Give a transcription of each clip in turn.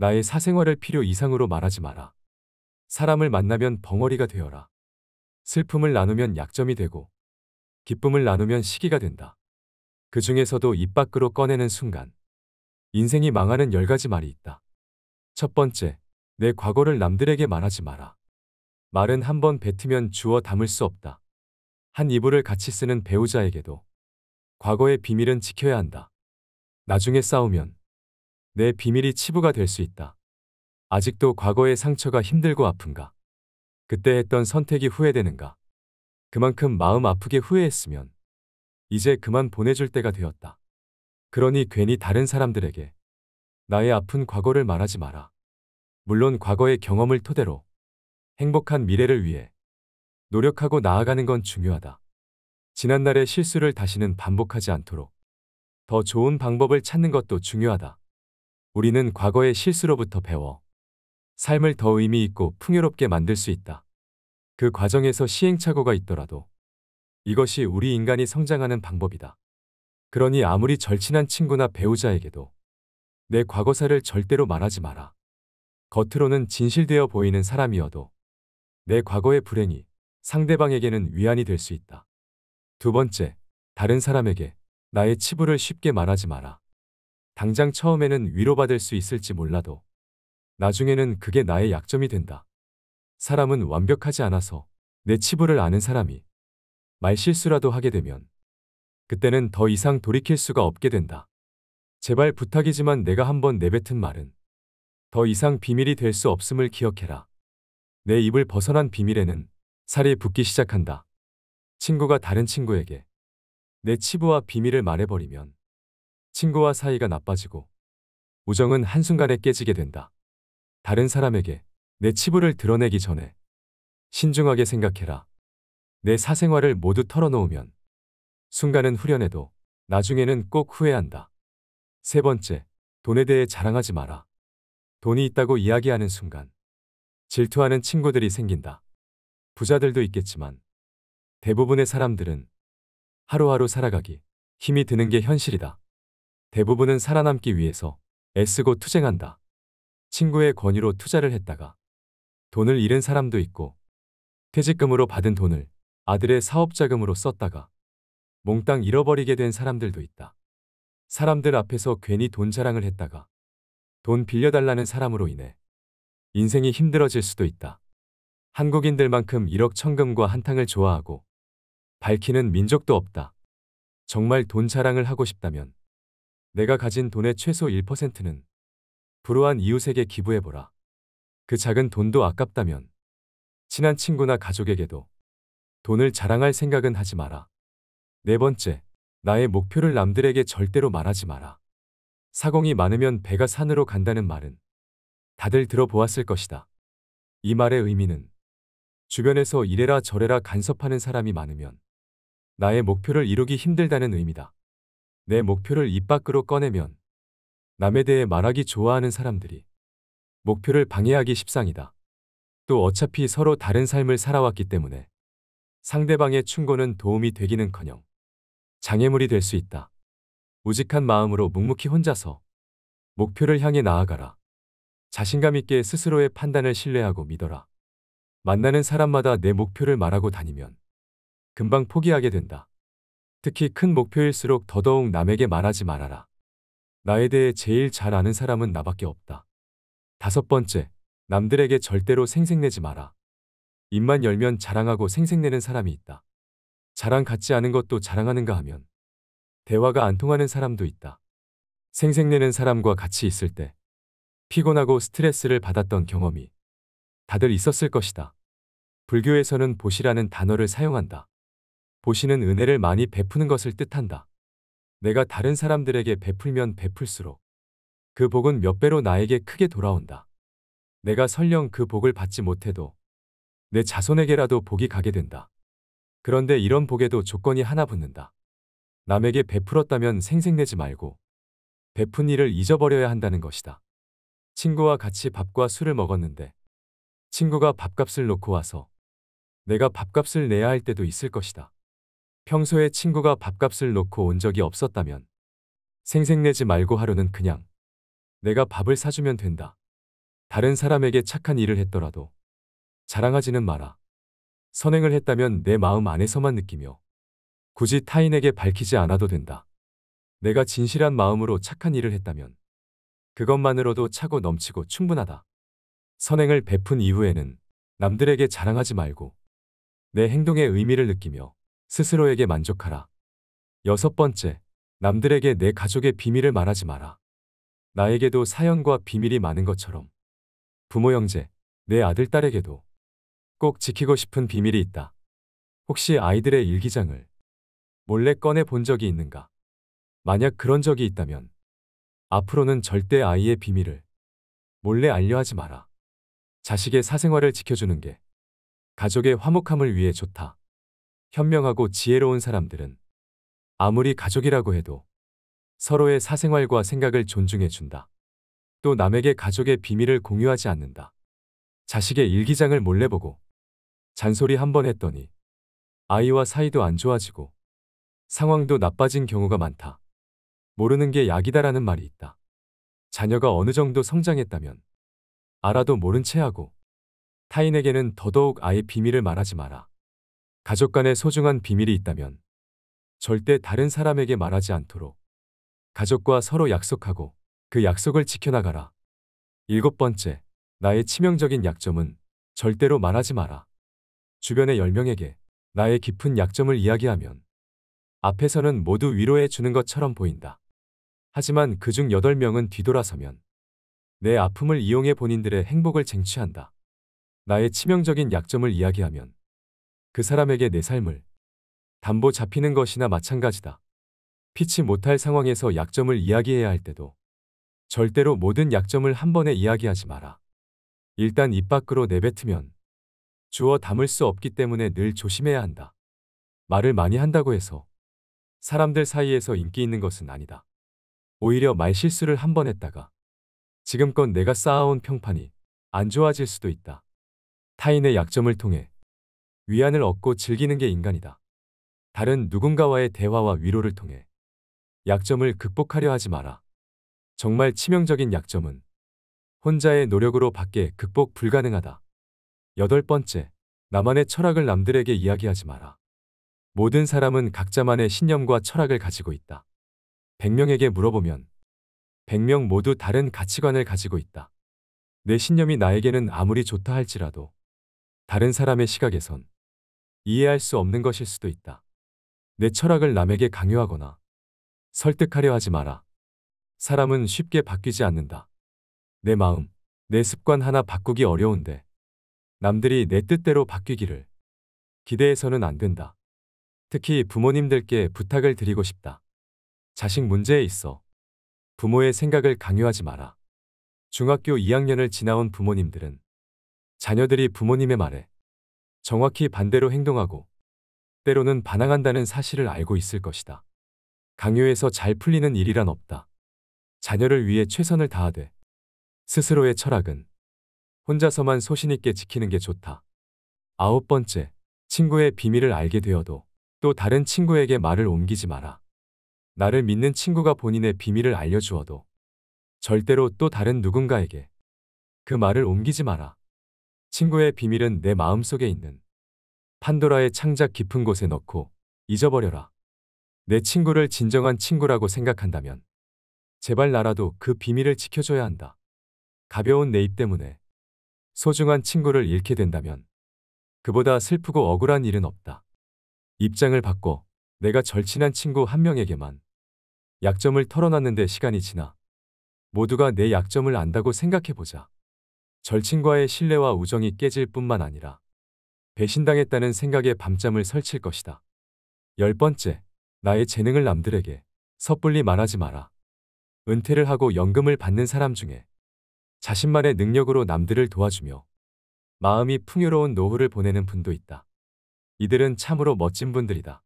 나의 사생활을 필요 이상으로 말하지 마라. 사람을 만나면 벙어리가 되어라. 슬픔을 나누면 약점이 되고 기쁨을 나누면 시기가 된다. 그 중에서도 입 밖으로 꺼내는 순간 인생이 망하는 열 가지 말이 있다. 첫 번째, 내 과거를 남들에게 말하지 마라. 말은 한 번 뱉으면 주워 담을 수 없다. 한 이불을 같이 쓰는 배우자에게도 과거의 비밀은 지켜야 한다. 나중에 싸우면 내 비밀이 치부가 될 수 있다. 아직도 과거의 상처가 힘들고 아픈가? 그때 했던 선택이 후회되는가? 그만큼 마음 아프게 후회했으면 이제 그만 보내줄 때가 되었다. 그러니 괜히 다른 사람들에게 나의 아픈 과거를 말하지 마라. 물론 과거의 경험을 토대로 행복한 미래를 위해 노력하고 나아가는 건 중요하다. 지난날의 실수를 다시는 반복하지 않도록 더 좋은 방법을 찾는 것도 중요하다. 우리는 과거의 실수로부터 배워 삶을 더 의미 있고 풍요롭게 만들 수 있다. 그 과정에서 시행착오가 있더라도 이것이 우리 인간이 성장하는 방법이다. 그러니 아무리 절친한 친구나 배우자에게도 내 과거사를 절대로 말하지 마라. 겉으로는 진실되어 보이는 사람이어도 내 과거의 불행이 상대방에게는 위안이 될 수 있다. 두 번째, 다른 사람에게 나의 치부를 쉽게 말하지 마라. 당장 처음에는 위로받을 수 있을지 몰라도 나중에는 그게 나의 약점이 된다. 사람은 완벽하지 않아서 내 치부를 아는 사람이 말실수라도 하게 되면 그때는 더 이상 돌이킬 수가 없게 된다. 제발 부탁이지만 내가 한번 내뱉은 말은 더 이상 비밀이 될 수 없음을 기억해라. 내 입을 벗어난 비밀에는 살이 붙기 시작한다. 친구가 다른 친구에게 내 치부와 비밀을 말해버리면 친구와 사이가 나빠지고 우정은 한순간에 깨지게 된다. 다른 사람에게 내 치부를 드러내기 전에 신중하게 생각해라. 내 사생활을 모두 털어놓으면 순간은 후련해도 나중에는 꼭 후회한다. 세 번째, 돈에 대해 자랑하지 마라. 돈이 있다고 이야기하는 순간 질투하는 친구들이 생긴다. 부자들도 있겠지만 대부분의 사람들은 하루하루 살아가기 힘이 드는 게 현실이다. 대부분은 살아남기 위해서 애쓰고 투쟁한다. 친구의 권유로 투자를 했다가 돈을 잃은 사람도 있고 퇴직금으로 받은 돈을 아들의 사업자금으로 썼다가 몽땅 잃어버리게 된 사람들도 있다. 사람들 앞에서 괜히 돈 자랑을 했다가 돈 빌려달라는 사람으로 인해 인생이 힘들어질 수도 있다. 한국인들만큼 1억 천금과 한탕을 좋아하고 밝히는 민족도 없다. 정말 돈 자랑을 하고 싶다면 내가 가진 돈의 최소 1%는 불우한 이웃에게 기부해보라. 그 작은 돈도 아깝다면 친한 친구나 가족에게도 돈을 자랑할 생각은 하지 마라. 네 번째, 나의 목표를 남들에게 절대로 말하지 마라. 사공이 많으면 배가 산으로 간다는 말은 다들 들어보았을 것이다. 이 말의 의미는 주변에서 이래라 저래라 간섭하는 사람이 많으면 나의 목표를 이루기 힘들다는 의미다. 내 목표를 입 밖으로 꺼내면 남에 대해 말하기 좋아하는 사람들이 목표를 방해하기 십상이다. 또 어차피 서로 다른 삶을 살아왔기 때문에 상대방의 충고는 도움이 되기는커녕 장애물이 될 수 있다. 우직한 마음으로 묵묵히 혼자서 목표를 향해 나아가라. 자신감 있게 스스로의 판단을 신뢰하고 믿어라. 만나는 사람마다 내 목표를 말하고 다니면 금방 포기하게 된다. 특히 큰 목표일수록 더더욱 남에게 말하지 말아라. 나에 대해 제일 잘 아는 사람은 나밖에 없다. 다섯 번째, 남들에게 절대로 생색내지 마라. 입만 열면 자랑하고 생색내는 사람이 있다. 자랑 같지 않은 것도 자랑하는가 하면 대화가 안 통하는 사람도 있다. 생색내는 사람과 같이 있을 때 피곤하고 스트레스를 받았던 경험이 다들 있었을 것이다. 불교에서는 보시라는 단어를 사용한다. 보시는 은혜를 많이 베푸는 것을 뜻한다. 내가 다른 사람들에게 베풀면 베풀수록 그 복은 몇 배로 나에게 크게 돌아온다. 내가 설령 그 복을 받지 못해도 내 자손에게라도 복이 가게 된다. 그런데 이런 복에도 조건이 하나 붙는다. 남에게 베풀었다면 생색내지 말고 베푼 일을 잊어버려야 한다는 것이다. 친구와 같이 밥과 술을 먹었는데 친구가 밥값을 놓고 와서 내가 밥값을 내야 할 때도 있을 것이다. 평소에 친구가 밥값을 놓고 온 적이 없었다면 생색내지 말고 하루는 그냥 내가 밥을 사주면 된다. 다른 사람에게 착한 일을 했더라도 자랑하지는 마라. 선행을 했다면 내 마음 안에서만 느끼며 굳이 타인에게 밝히지 않아도 된다. 내가 진실한 마음으로 착한 일을 했다면 그것만으로도 차고 넘치고 충분하다. 선행을 베푼 이후에는 남들에게 자랑하지 말고 내 행동의 의미를 느끼며 스스로에게 만족하라. 여섯 번째, 남들에게 내 가족의 비밀을 말하지 마라. 나에게도 사연과 비밀이 많은 것처럼 부모 형제, 내 아들 딸에게도 꼭 지키고 싶은 비밀이 있다. 혹시 아이들의 일기장을 몰래 꺼내 본 적이 있는가? 만약 그런 적이 있다면 앞으로는 절대 아이의 비밀을 몰래 알려하지 마라. 자식의 사생활을 지켜주는 게 가족의 화목함을 위해 좋다. 현명하고 지혜로운 사람들은 아무리 가족이라고 해도 서로의 사생활과 생각을 존중해준다. 또 남에게 가족의 비밀을 공유하지 않는다. 자식의 일기장을 몰래 보고 잔소리 한 번 했더니 아이와 사이도 안 좋아지고 상황도 나빠진 경우가 많다. 모르는 게 약이다라는 말이 있다. 자녀가 어느 정도 성장했다면 알아도 모른 채 하고 타인에게는 더더욱 아예 비밀을 말하지 마라. 가족 간의 소중한 비밀이 있다면 절대 다른 사람에게 말하지 않도록 가족과 서로 약속하고 그 약속을 지켜나가라. 일곱 번째, 나의 치명적인 약점은 절대로 말하지 마라. 주변의 10명에게 나의 깊은 약점을 이야기하면 앞에서는 모두 위로해 주는 것처럼 보인다. 하지만 그중 8명은 뒤돌아서면 내 아픔을 이용해 본인들의 행복을 쟁취한다. 나의 치명적인 약점을 이야기하면 그 사람에게 내 삶을 담보 잡히는 것이나 마찬가지다. 피치 못할 상황에서 약점을 이야기해야 할 때도 절대로 모든 약점을 한 번에 이야기하지 마라. 일단 입 밖으로 내뱉으면 주어 담을 수 없기 때문에 늘 조심해야 한다. 말을 많이 한다고 해서 사람들 사이에서 인기 있는 것은 아니다. 오히려 말 실수를 한 번 했다가 지금껏 내가 쌓아온 평판이 안 좋아질 수도 있다. 타인의 약점을 통해 위안을 얻고 즐기는 게 인간이다. 다른 누군가와의 대화와 위로를 통해 약점을 극복하려 하지 마라. 정말 치명적인 약점은 혼자의 노력으로 밖에 극복 불가능하다. 여덟 번째, 나만의 철학을 남들에게 이야기하지 마라. 모든 사람은 각자만의 신념과 철학을 가지고 있다. 100명에게 물어보면 100명 모두 다른 가치관을 가지고 있다. 내 신념이 나에게는 아무리 좋다 할지라도 다른 사람의 시각에선 이해할 수 없는 것일 수도 있다. 내 철학을 남에게 강요하거나 설득하려 하지 마라. 사람은 쉽게 바뀌지 않는다. 내 마음, 내 습관 하나 바꾸기 어려운데 남들이 내 뜻대로 바뀌기를 기대해서는 안 된다. 특히 부모님들께 부탁을 드리고 싶다. 자식 문제에 있어 부모의 생각을 강요하지 마라. 중학교 2학년을 지나온 부모님들은 자녀들이 부모님의 말에 정확히 반대로 행동하고 때로는 반항한다는 사실을 알고 있을 것이다. 강요해서 잘 풀리는 일이란 없다. 자녀를 위해 최선을 다하되 스스로의 철학은 혼자서만 소신있게 지키는 게 좋다. 아홉 번째, 친구의 비밀을 알게 되어도 또 다른 친구에게 말을 옮기지 마라. 나를 믿는 친구가 본인의 비밀을 알려주어도 절대로 또 다른 누군가에게 그 말을 옮기지 마라. 친구의 비밀은 내 마음속에 있는 판도라의 창작 깊은 곳에 넣고 잊어버려라. 내 친구를 진정한 친구라고 생각한다면 제발 나라도 그 비밀을 지켜줘야 한다. 가벼운 내 입 때문에 소중한 친구를 잃게 된다면 그보다 슬프고 억울한 일은 없다. 입장을 바꿔 내가 절친한 친구 한 명에게만 약점을 털어놨는데 시간이 지나 모두가 내 약점을 안다고 생각해보자. 절친과의 신뢰와 우정이 깨질 뿐만 아니라 배신당했다는 생각에 밤잠을 설칠 것이다. 열 번째, 나의 재능을 남들에게 섣불리 말하지 마라. 은퇴를 하고 연금을 받는 사람 중에 자신만의 능력으로 남들을 도와주며 마음이 풍요로운 노후를 보내는 분도 있다. 이들은 참으로 멋진 분들이다.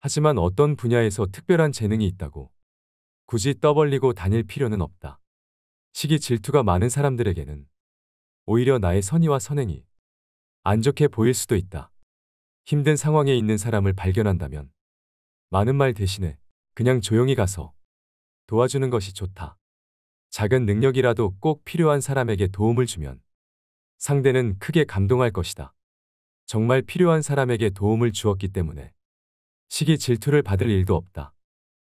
하지만 어떤 분야에서 특별한 재능이 있다고 굳이 떠벌리고 다닐 필요는 없다. 시기 질투가 많은 사람들에게는 오히려 나의 선의와 선행이 안 좋게 보일 수도 있다. 힘든 상황에 있는 사람을 발견한다면 많은 말 대신에 그냥 조용히 가서 도와주는 것이 좋다. 작은 능력이라도 꼭 필요한 사람에게 도움을 주면 상대는 크게 감동할 것이다. 정말 필요한 사람에게 도움을 주었기 때문에 시기 질투를 받을 일도 없다.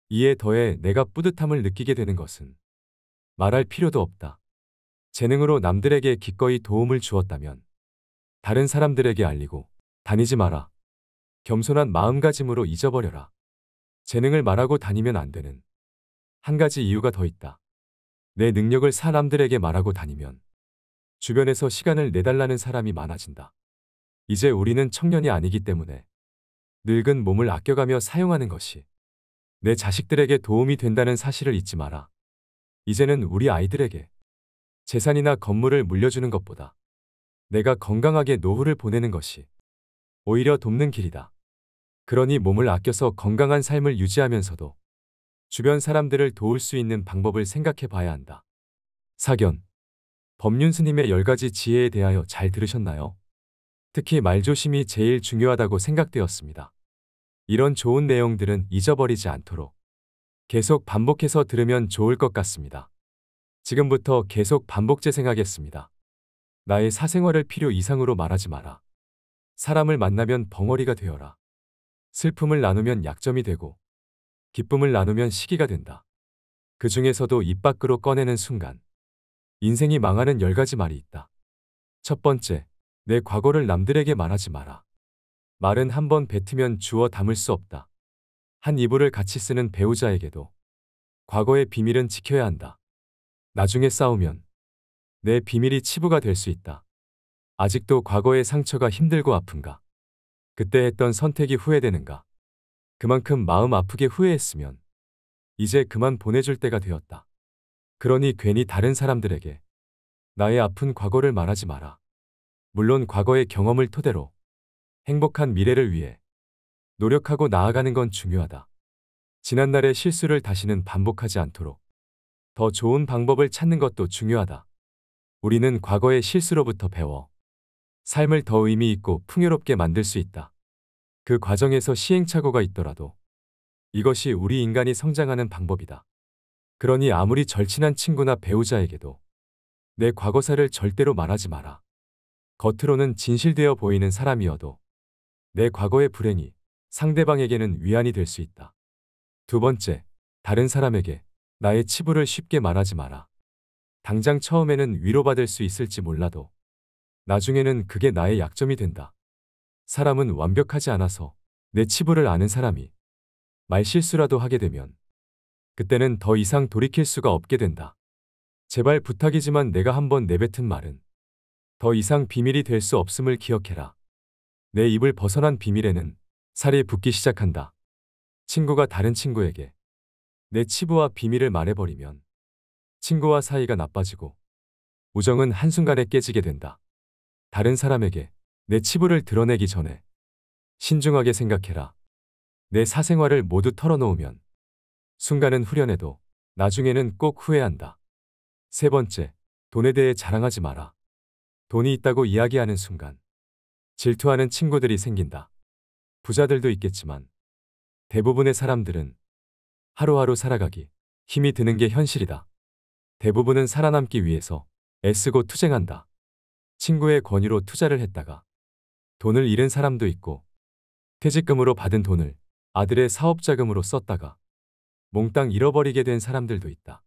이에 더해 내가 뿌듯함을 느끼게 되는 것은 말할 필요도 없다. 재능으로 남들에게 기꺼이 도움을 주었다면 다른 사람들에게 알리고 다니지 마라. 겸손한 마음가짐으로 잊어버려라. 재능을 말하고 다니면 안 되는 한 가지 이유가 더 있다. 내 능력을 사람들에게 말하고 다니면 주변에서 시간을 내달라는 사람이 많아진다. 이제 우리는 청년이 아니기 때문에 늙은 몸을 아껴가며 사용하는 것이 내 자식들에게 도움이 된다는 사실을 잊지 마라. 이제는 우리 아이들에게 재산이나 건물을 물려주는 것보다 내가 건강하게 노후를 보내는 것이 오히려 돕는 길이다. 그러니 몸을 아껴서 건강한 삶을 유지하면서도 주변 사람들을 도울 수 있는 방법을 생각해 봐야 한다. 사견. 법륜 스님의 10가지 지혜에 대하여 잘 들으셨나요? 특히 말조심이 제일 중요하다고 생각되었습니다. 이런 좋은 내용들은 잊어버리지 않도록 계속 반복해서 들으면 좋을 것 같습니다. 지금부터 계속 반복 재생하겠습니다. 나의 사생활을 필요 이상으로 말하지 마라. 사람을 만나면 벙어리가 되어라. 슬픔을 나누면 약점이 되고 기쁨을 나누면 시기가 된다. 그 중에서도 입 밖으로 꺼내는 순간 인생이 망하는 열 가지 말이 있다. 첫 번째, 내 과거를 남들에게 말하지 마라. 말은 한 번 뱉으면 주워 담을 수 없다. 한 이불을 같이 쓰는 배우자에게도 과거의 비밀은 지켜야 한다. 나중에 싸우면 내 비밀이 치부가 될 수 있다. 아직도 과거의 상처가 힘들고 아픈가? 그때 했던 선택이 후회되는가? 그만큼 마음 아프게 후회했으면 이제 그만 보내줄 때가 되었다. 그러니 괜히 다른 사람들에게 나의 아픈 과거를 말하지 마라. 물론 과거의 경험을 토대로 행복한 미래를 위해 노력하고 나아가는 건 중요하다. 지난날의 실수를 다시는 반복하지 않도록 더 좋은 방법을 찾는 것도 중요하다. 우리는 과거의 실수로부터 배워 삶을 더 의미 있고 풍요롭게 만들 수 있다. 그 과정에서 시행착오가 있더라도 이것이 우리 인간이 성장하는 방법이다. 그러니 아무리 절친한 친구나 배우자에게도 내 과거사를 절대로 말하지 마라. 겉으로는 진실되어 보이는 사람이어도 내 과거의 불행이 상대방에게는 위안이 될 수 있다. 두 번째, 다른 사람에게 나의 치부를 쉽게 말하지 마라. 당장 처음에는 위로받을 수 있을지 몰라도 나중에는 그게 나의 약점이 된다. 사람은 완벽하지 않아서 내 치부를 아는 사람이 말실수라도 하게 되면 그때는 더 이상 돌이킬 수가 없게 된다. 제발 부탁이지만 내가 한번 내뱉은 말은 더 이상 비밀이 될 수 없음을 기억해라. 내 입을 벗어난 비밀에는 살이 붙기 시작한다. 친구가 다른 친구에게 내 치부와 비밀을 말해버리면 친구와 사이가 나빠지고 우정은 한순간에 깨지게 된다. 다른 사람에게 내 치부를 드러내기 전에 신중하게 생각해라. 내 사생활을 모두 털어놓으면 순간은 후련해도 나중에는 꼭 후회한다. 세 번째, 돈에 대해 자랑하지 마라. 돈이 있다고 이야기하는 순간 질투하는 친구들이 생긴다. 부자들도 있겠지만 대부분의 사람들은 하루하루 살아가기 힘이 드는 게 현실이다. 대부분은 살아남기 위해서 애쓰고 투쟁한다. 친구의 권유로 투자를 했다가 돈을 잃은 사람도 있고 퇴직금으로 받은 돈을 아들의 사업자금으로 썼다가 몽땅 잃어버리게 된 사람들도 있다.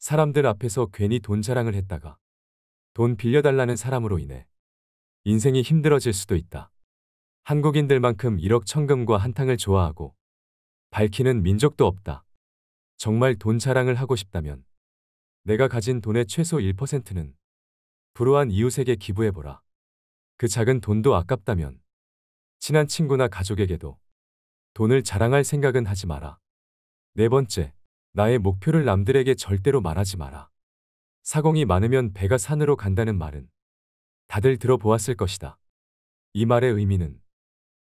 사람들 앞에서 괜히 돈 자랑을 했다가 돈 빌려달라는 사람으로 인해 인생이 힘들어질 수도 있다. 한국인들만큼 1억 천금과 한탕을 좋아하고 밝히는 민족도 없다. 정말 돈 자랑을 하고 싶다면 내가 가진 돈의 최소 1%는 불우한 이웃에게 기부해보라. 그 작은 돈도 아깝다면 친한 친구나 가족에게도 돈을 자랑할 생각은 하지 마라. 네 번째, 나의 목표를 남들에게 절대로 말하지 마라. 사공이 많으면 배가 산으로 간다는 말은 다들 들어보았을 것이다. 이 말의 의미는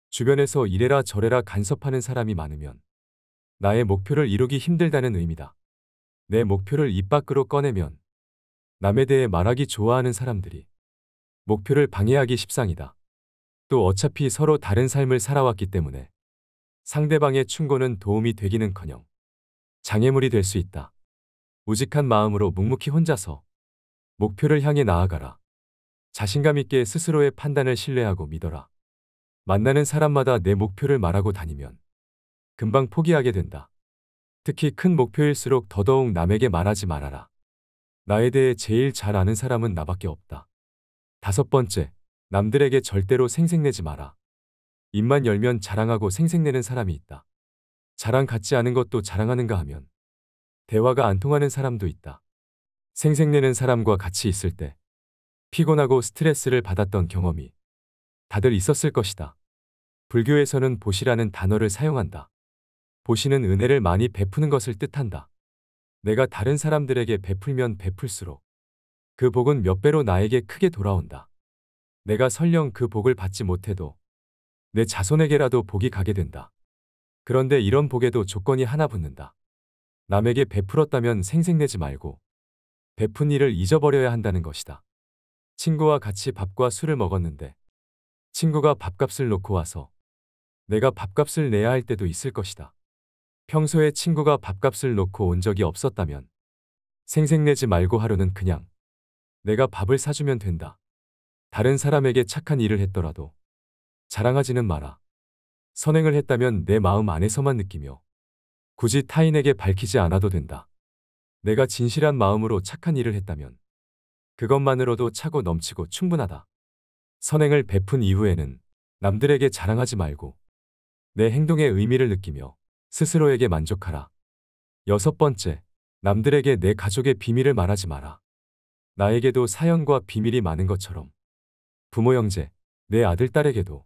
주변에서 이래라 저래라 간섭하는 사람이 많으면 나의 목표를 이루기 힘들다는 의미다. 내 목표를 입 밖으로 꺼내면 남에 대해 말하기 좋아하는 사람들이 목표를 방해하기 십상이다. 또 어차피 서로 다른 삶을 살아왔기 때문에 상대방의 충고는 도움이 되기는커녕 장애물이 될 수 있다. 우직한 마음으로 묵묵히 혼자서 목표를 향해 나아가라. 자신감 있게 스스로의 판단을 신뢰하고 믿어라. 만나는 사람마다 내 목표를 말하고 다니면 금방 포기하게 된다. 특히 큰 목표일수록 더더욱 남에게 말하지 말아라. 나에 대해 제일 잘 아는 사람은 나밖에 없다. 다섯 번째, 남들에게 절대로 생색내지 마라. 입만 열면 자랑하고 생색내는 사람이 있다. 자랑 같지 않은 것도 자랑하는가 하면 대화가 안 통하는 사람도 있다. 생색내는 사람과 같이 있을 때 피곤하고 스트레스를 받았던 경험이 다들 있었을 것이다. 불교에서는 보시라는 단어를 사용한다. 보시는 은혜를 많이 베푸는 것을 뜻한다. 내가 다른 사람들에게 베풀면 베풀수록 그 복은 몇 배로 나에게 크게 돌아온다. 내가 설령 그 복을 받지 못해도 내 자손에게라도 복이 가게 된다. 그런데 이런 복에도 조건이 하나 붙는다. 남에게 베풀었다면 생색내지 말고 베푼 일을 잊어버려야 한다는 것이다. 친구와 같이 밥과 술을 먹었는데 친구가 밥값을 놓고 와서 내가 밥값을 내야 할 때도 있을 것이다. 평소에 친구가 밥값을 놓고 온 적이 없었다면 생색내지 말고 하루는 그냥 내가 밥을 사주면 된다. 다른 사람에게 착한 일을 했더라도 자랑하지는 마라. 선행을 했다면 내 마음 안에서만 느끼며 굳이 타인에게 밝히지 않아도 된다. 내가 진실한 마음으로 착한 일을 했다면 그것만으로도 차고 넘치고 충분하다. 선행을 베푼 이후에는 남들에게 자랑하지 말고 내 행동의 의미를 느끼며 스스로에게 만족하라. 여섯 번째, 남들에게 내 가족의 비밀을 말하지 마라. 나에게도 사연과 비밀이 많은 것처럼 부모 형제, 내 아들 딸에게도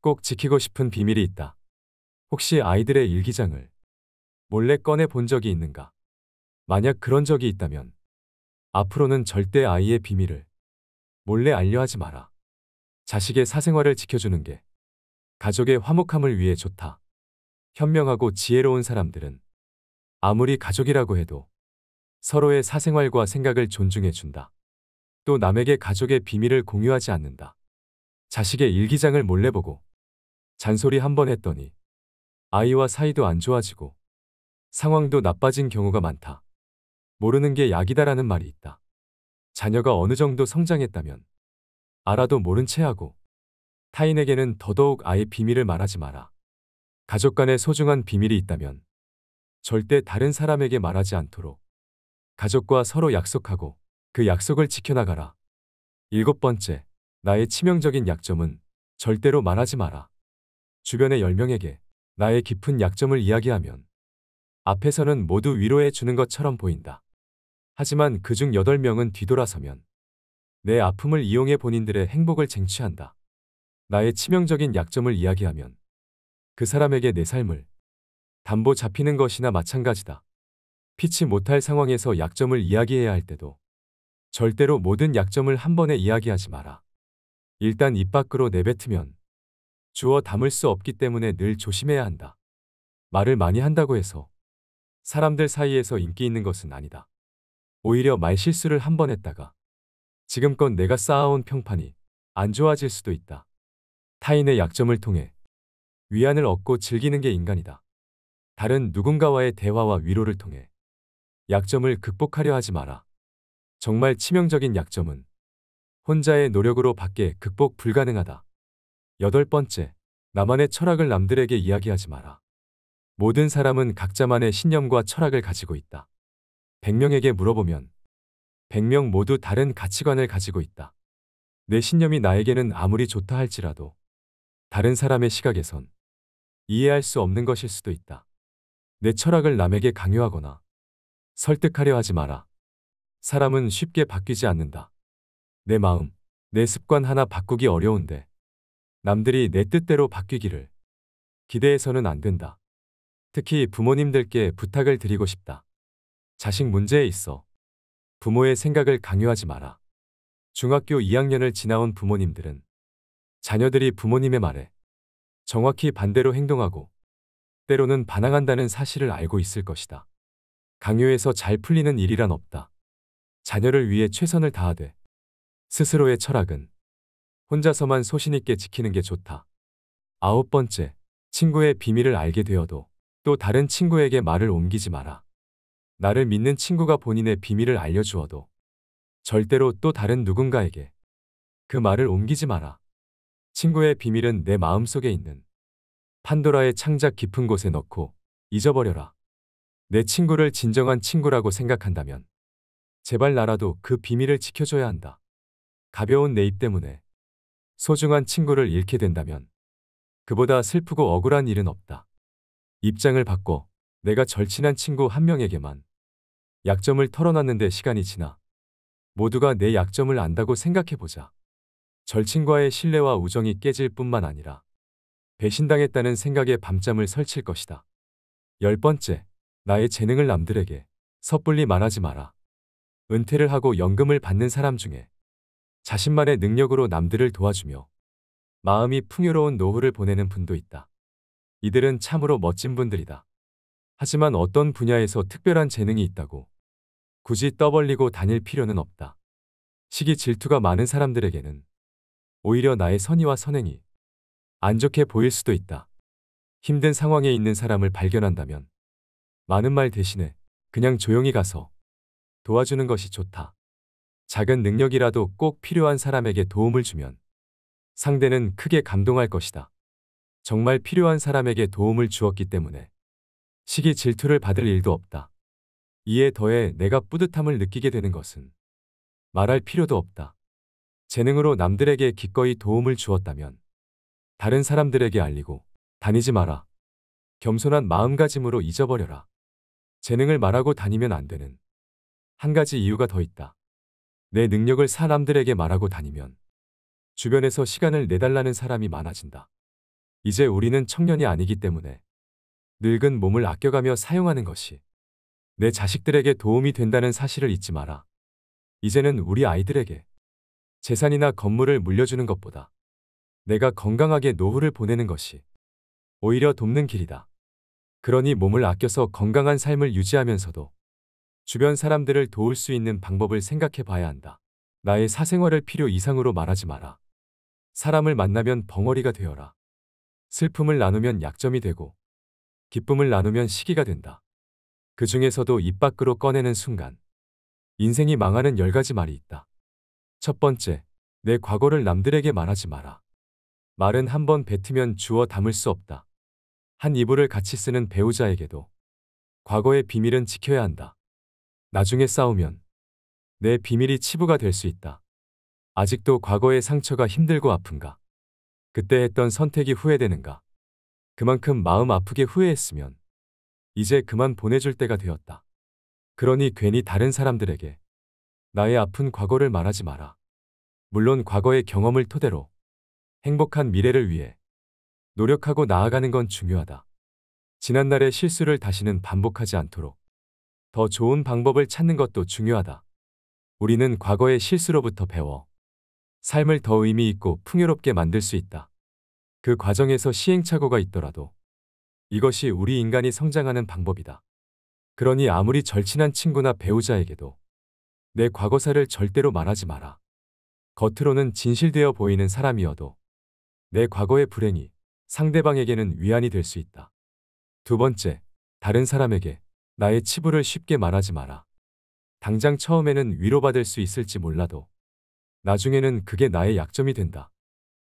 꼭 지키고 싶은 비밀이 있다. 혹시 아이들의 일기장을 몰래 꺼내 본 적이 있는가? 만약 그런 적이 있다면 앞으로는 절대 아이의 비밀을 몰래 알려하지 마라. 자식의 사생활을 지켜주는 게 가족의 화목함을 위해 좋다. 현명하고 지혜로운 사람들은 아무리 가족이라고 해도 서로의 사생활과 생각을 존중해준다. 또 남에게 가족의 비밀을 공유하지 않는다. 자식의 일기장을 몰래 보고 잔소리 한 번 했더니 아이와 사이도 안 좋아지고 상황도 나빠진 경우가 많다. 모르는 게 약이다라는 말이 있다. 자녀가 어느 정도 성장했다면 알아도 모른 채 하고 타인에게는 더더욱 아예 비밀을 말하지 마라. 가족 간의 소중한 비밀이 있다면 절대 다른 사람에게 말하지 않도록 가족과 서로 약속하고 그 약속을 지켜나가라. 일곱 번째, 나의 치명적인 약점은 절대로 말하지 마라. 주변의 10명에게 나의 깊은 약점을 이야기하면 앞에서는 모두 위로해 주는 것처럼 보인다. 하지만 그중 8명은 뒤돌아서면 내 아픔을 이용해 본인들의 행복을 쟁취한다. 나의 치명적인 약점을 이야기하면 그 사람에게 내 삶을 담보 잡히는 것이나 마찬가지다. 피치 못할 상황에서 약점을 이야기해야 할 때도 절대로 모든 약점을 한 번에 이야기하지 마라. 일단 입 밖으로 내뱉으면 주어 담을 수 없기 때문에 늘 조심해야 한다. 말을 많이 한다고 해서 사람들 사이에서 인기 있는 것은 아니다. 오히려 말 실수를 한 번 했다가 지금껏 내가 쌓아온 평판이 안 좋아질 수도 있다. 타인의 약점을 통해 위안을 얻고 즐기는 게 인간이다. 다른 누군가와의 대화와 위로를 통해 약점을 극복하려 하지 마라. 정말 치명적인 약점은 혼자의 노력으로 밖에 극복 불가능하다. 여덟 번째, 나만의 철학을 남들에게 이야기하지 마라. 모든 사람은 각자만의 신념과 철학을 가지고 있다. 100명에게 물어보면 100명 모두 다른 가치관을 가지고 있다. 내 신념이 나에게는 아무리 좋다 할지라도 다른 사람의 시각에선 이해할 수 없는 것일 수도 있다. 내 철학을 남에게 강요하거나 설득하려 하지 마라. 사람은 쉽게 바뀌지 않는다. 내 마음, 내 습관 하나 바꾸기 어려운데 남들이 내 뜻대로 바뀌기를 기대해서는 안 된다. 특히 부모님들께 부탁을 드리고 싶다. 자식 문제에 있어 부모의 생각을 강요하지 마라. 중학교 2학년을 지나온 부모님들은 자녀들이 부모님의 말에 정확히 반대로 행동하고 때로는 반항한다는 사실을 알고 있을 것이다. 강요해서 잘 풀리는 일이란 없다. 자녀를 위해 최선을 다하되 스스로의 철학은 혼자서만 소신있게 지키는 게 좋다. 아홉 번째, 친구의 비밀을 알게 되어도 또 다른 친구에게 말을 옮기지 마라. 나를 믿는 친구가 본인의 비밀을 알려주어도 절대로 또 다른 누군가에게 그 말을 옮기지 마라. 친구의 비밀은 내 마음속에 있는 판도라의 창작 깊은 곳에 넣고 잊어버려라. 내 친구를 진정한 친구라고 생각한다면 제발 나라도 그 비밀을 지켜줘야 한다. 가벼운 내 입 때문에 소중한 친구를 잃게 된다면 그보다 슬프고 억울한 일은 없다. 입장을 바꿔 내가 절친한 친구 한 명에게만 약점을 털어놨는데 시간이 지나 모두가 내 약점을 안다고 생각해보자. 절친과의 신뢰와 우정이 깨질 뿐만 아니라 배신당했다는 생각에 밤잠을 설칠 것이다. 열 번째, 나의 재능을 남들에게 섣불리 말하지 마라. 은퇴를 하고 연금을 받는 사람 중에 자신만의 능력으로 남들을 도와주며 마음이 풍요로운 노후를 보내는 분도 있다. 이들은 참으로 멋진 분들이다. 하지만 어떤 분야에서 특별한 재능이 있다고 굳이 떠벌리고 다닐 필요는 없다. 시기 질투가 많은 사람들에게는 오히려 나의 선의와 선행이 안 좋게 보일 수도 있다. 힘든 상황에 있는 사람을 발견한다면 많은 말 대신에 그냥 조용히 가서 도와주는 것이 좋다. 작은 능력이라도 꼭 필요한 사람에게 도움을 주면 상대는 크게 감동할 것이다. 정말 필요한 사람에게 도움을 주었기 때문에 시기 질투를 받을 일도 없다. 이에 더해 내가 뿌듯함을 느끼게 되는 것은 말할 필요도 없다. 재능으로 남들에게 기꺼이 도움을 주었다면 다른 사람들에게 알리고 다니지 마라. 겸손한 마음가짐으로 잊어버려라. 재능을 말하고 다니면 안 되는 한 가지 이유가 더 있다. 내 능력을 사람들에게 말하고 다니면 주변에서 시간을 내달라는 사람이 많아진다. 이제 우리는 청년이 아니기 때문에 늙은 몸을 아껴가며 사용하는 것이 내 자식들에게 도움이 된다는 사실을 잊지 마라. 이제는 우리 아이들에게 재산이나 건물을 물려주는 것보다 내가 건강하게 노후를 보내는 것이 오히려 돕는 길이다. 그러니 몸을 아껴서 건강한 삶을 유지하면서도 주변 사람들을 도울 수 있는 방법을 생각해 봐야 한다. 나의 사생활을 필요 이상으로 말하지 마라. 사람을 만나면 벙어리가 되어라. 슬픔을 나누면 약점이 되고 기쁨을 나누면 시기가 된다. 그 중에서도 입 밖으로 꺼내는 순간 인생이 망하는 열 가지 말이 있다. 첫 번째, 내 과거를 남들에게 말하지 마라. 말은 한번 뱉으면 주워 담을 수 없다. 한 이불을 같이 쓰는 배우자에게도 과거의 비밀은 지켜야 한다. 나중에 싸우면 내 비밀이 치부가 될 수 있다. 아직도 과거의 상처가 힘들고 아픈가? 그때 했던 선택이 후회되는가? 그만큼 마음 아프게 후회했으면 이제 그만 보내줄 때가 되었다. 그러니 괜히 다른 사람들에게 나의 아픈 과거를 말하지 마라. 물론 과거의 경험을 토대로 행복한 미래를 위해 노력하고 나아가는 건 중요하다. 지난날의 실수를 다시는 반복하지 않도록 더 좋은 방법을 찾는 것도 중요하다. 우리는 과거의 실수로부터 배워 삶을 더 의미 있고 풍요롭게 만들 수 있다. 그 과정에서 시행착오가 있더라도 이것이 우리 인간이 성장하는 방법이다. 그러니 아무리 절친한 친구나 배우자에게도 내 과거사를 절대로 말하지 마라. 겉으로는 진실되어 보이는 사람이어도 내 과거의 불행이 상대방에게는 위안이 될 수 있다. 두 번째, 다른 사람에게 나의 치부를 쉽게 말하지 마라. 당장 처음에는 위로받을 수 있을지 몰라도 나중에는 그게 나의 약점이 된다.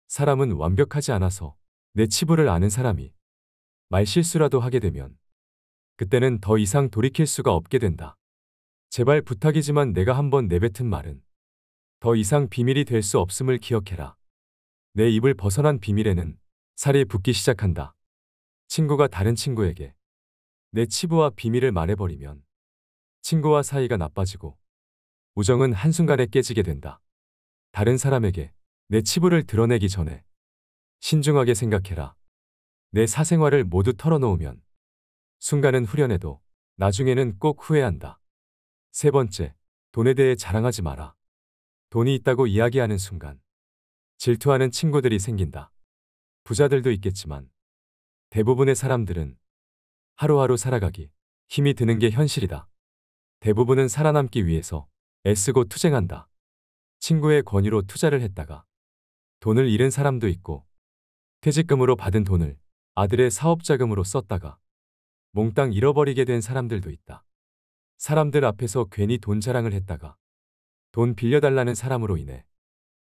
사람은 완벽하지 않아서 내 치부를 아는 사람이 말실수라도 하게 되면 그때는 더 이상 돌이킬 수가 없게 된다. 제발 부탁이지만 내가 한번 내뱉은 말은 더 이상 비밀이 될 수 없음을 기억해라. 내 입을 벗어난 비밀에는 살이 붙기 시작한다. 친구가 다른 친구에게 내 치부와 비밀을 말해버리면 친구와 사이가 나빠지고 우정은 한순간에 깨지게 된다. 다른 사람에게 내 치부를 드러내기 전에 신중하게 생각해라. 내 사생활을 모두 털어놓으면 순간은 후련해도 나중에는 꼭 후회한다. 세 번째, 돈에 대해 자랑하지 마라. 돈이 있다고 이야기하는 순간 질투하는 친구들이 생긴다. 부자들도 있겠지만 대부분의 사람들은 하루하루 살아가기 힘이 드는 게 현실이다. 대부분은 살아남기 위해서 애쓰고 투쟁한다. 친구의 권유로 투자를 했다가 돈을 잃은 사람도 있고 퇴직금으로 받은 돈을 아들의 사업자금으로 썼다가 몽땅 잃어버리게 된 사람들도 있다. 사람들 앞에서 괜히 돈 자랑을 했다가 돈 빌려달라는 사람으로 인해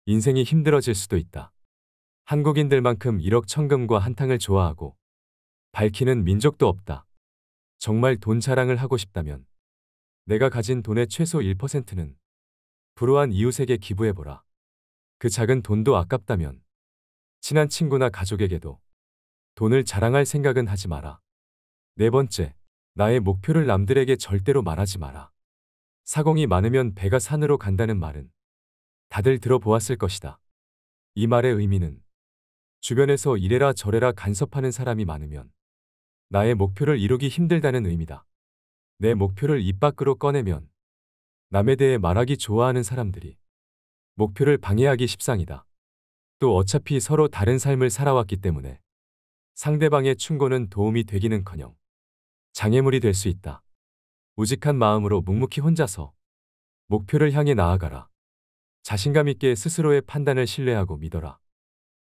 인생이 힘들어질 수도 있다. 한국인들만큼 1억 천금과 한탕을 좋아하고 밝히는 민족도 없다. 정말 돈 자랑을 하고 싶다면 내가 가진 돈의 최소 1%는 불우한 이웃에게 기부해보라. 그 작은 돈도 아깝다면 친한 친구나 가족에게도 돈을 자랑할 생각은 하지 마라. 네 번째, 나의 목표를 남들에게 절대로 말하지 마라. 사공이 많으면 배가 산으로 간다는 말은 다들 들어보았을 것이다. 이 말의 의미는 주변에서 이래라 저래라 간섭하는 사람이 많으면 나의 목표를 이루기 힘들다는 의미다. 내 목표를 입 밖으로 꺼내면 남에 대해 말하기 좋아하는 사람들이 목표를 방해하기 십상이다. 또 어차피 서로 다른 삶을 살아왔기 때문에 상대방의 충고는 도움이 되기는커녕 장애물이 될 수 있다. 우직한 마음으로 묵묵히 혼자서 목표를 향해 나아가라. 자신감 있게 스스로의 판단을 신뢰하고 믿어라.